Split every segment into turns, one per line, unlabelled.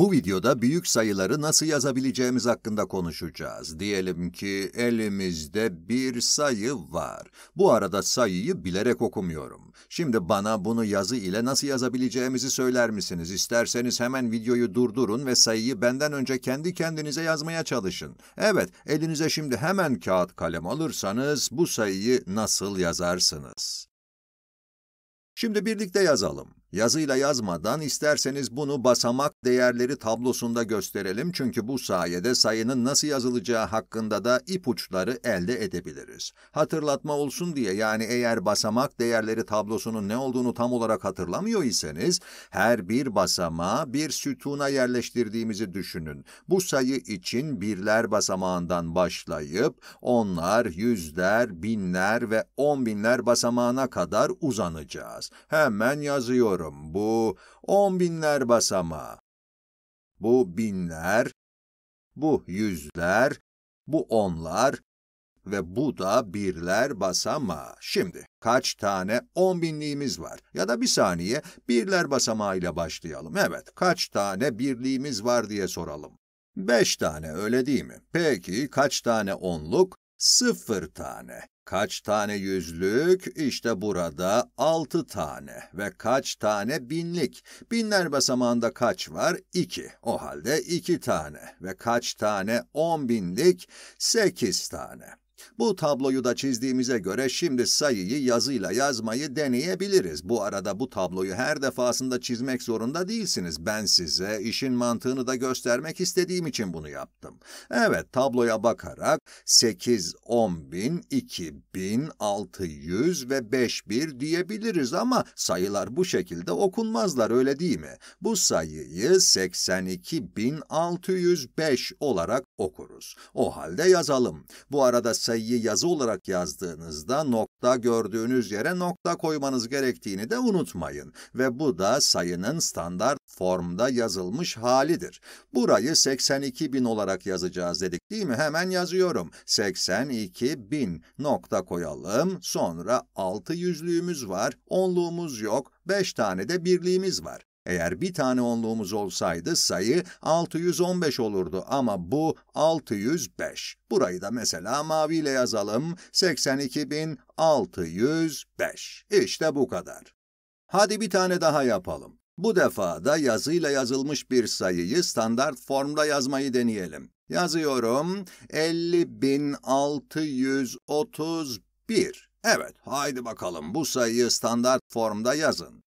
Bu videoda büyük sayıları nasıl yazabileceğimiz hakkında konuşacağız. Diyelim ki elimizde bir sayı var. Bu arada sayıyı bilerek okumuyorum. Şimdi bana bunu yazı ile nasıl yazabileceğimizi söyler misiniz? İsterseniz hemen videoyu durdurun ve sayıyı benden önce kendi kendinize yazmaya çalışın. Evet, elinize şimdi hemen kağıt kalem alırsanız bu sayıyı nasıl yazarsınız? Şimdi birlikte yazalım. Yazıyla yazmadan isterseniz bunu basamak değerleri tablosunda gösterelim çünkü bu sayede sayının nasıl yazılacağı hakkında da ipuçları elde edebiliriz. Hatırlatma olsun diye yani eğer basamak değerleri tablosunun ne olduğunu tam olarak hatırlamıyor iseniz her bir basamağa bir sütuna yerleştirdiğimizi düşünün. Bu sayı için birler basamağından başlayıp onlar, yüzler, binler ve on binler basamağına kadar uzanacağız. Hemen yazıyorum biliyorum. Bu on binler basama. Bu binler, bu yüzler, bu onlar ve bu da birler basama. Şimdi kaç tane on binliğimiz var? Ya da bir saniye birler ile başlayalım. Evet, kaç tane birliğimiz var diye soralım. Beş tane öyle değil mi? Peki kaç tane onluk? Sıfır tane. Kaç tane yüzlük? İşte burada altı tane. Ve kaç tane binlik? Binler basamağında kaç var? İki. O halde iki tane. Ve kaç tane on binlik? Sekiz tane. Bu tabloyu da çizdiğimize göre şimdi sayıyı yazıyla yazmayı deneyebiliriz. Bu arada bu tabloyu her defasında çizmek zorunda değilsiniz. Ben size işin mantığını da göstermek istediğim için bunu yaptım. Evet, tabloya bakarak 8, 10 bin, 2 bin, 600 ve bir diyebiliriz ama sayılar bu şekilde okunmazlar öyle değil mi? Bu sayıyı 82 bin 605 olarak okuruz. O halde yazalım. Bu arada sayıyı yazı olarak yazdığınızda nokta gördüğünüz yere nokta koymanız gerektiğini de unutmayın ve bu da sayının standart formda yazılmış halidir. Burayı 82.000 olarak yazacağız dedik değil mi? Hemen yazıyorum. 82.000 nokta koyalım. Sonra 6 yüzlüğümüz var, onluğumuz yok, 5 tane de birliğimiz var. Eğer bir tane onluğumuz olsaydı sayı 615 olurdu ama bu 605. Burayı da mesela maviyle yazalım. 82605. İşte bu kadar. Hadi bir tane daha yapalım. Bu defa da yazıyla yazılmış bir sayıyı standart formda yazmayı deneyelim. Yazıyorum 50631. Evet, haydi bakalım bu sayıyı standart formda yazın.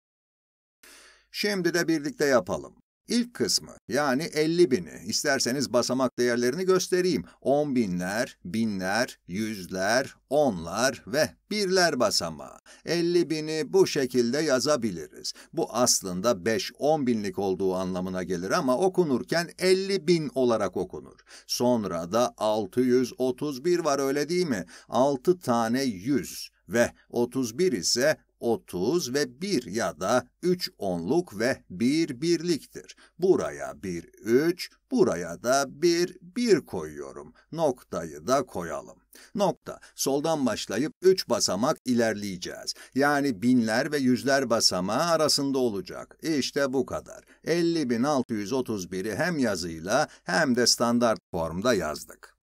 Şimdi de birlikte yapalım. İlk kısmı yani 50 bini isterseniz basamak değerlerini göstereyim. 10 binler, binler, yüzler, onlar ve birler basamağı. 50 bini bu şekilde yazabiliriz. Bu aslında 5-10 binlik olduğu anlamına gelir ama okunurken 50 bin olarak okunur. Sonra da 631 var öyle değil mi? 6 tane 100 ve 31 ise 30 ve 1 ya da 3 onluk ve 1 birliktir. Buraya bir 3, buraya da bir 1 koyuyorum. Noktayı da koyalım. Nokta. Soldan başlayıp 3 basamak ilerleyeceğiz. Yani binler ve yüzler basamağı arasında olacak. İşte bu kadar. 50.631'i hem yazıyla hem de standart formda yazdık.